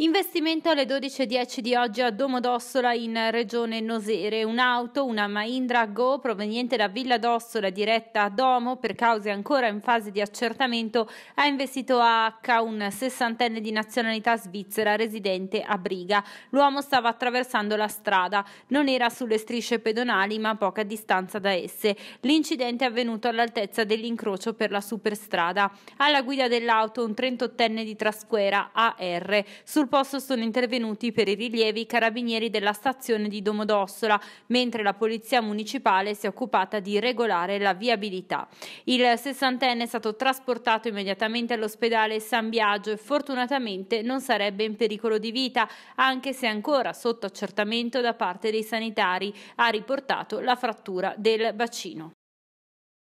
Investimento alle 12.10 di oggi a Domodossola in Regione Nosere. Un'auto, una Mahindra Go proveniente da Villa d'Ossola diretta a Domo per cause ancora in fase di accertamento ha investito a H un sessantenne di nazionalità svizzera residente a Briga. L'uomo stava attraversando la strada, non era sulle strisce pedonali ma a poca distanza da esse. L'incidente è avvenuto all'altezza dell'incrocio per la superstrada. Alla guida dell'auto un 38enne di Trasquera AR. Sul posto sono intervenuti per i rilievi i carabinieri della stazione di Domodossola, mentre la polizia municipale si è occupata di regolare la viabilità. Il sessantenne è stato trasportato immediatamente all'ospedale San Biagio e fortunatamente non sarebbe in pericolo di vita, anche se ancora sotto accertamento da parte dei sanitari, ha riportato la frattura del bacino.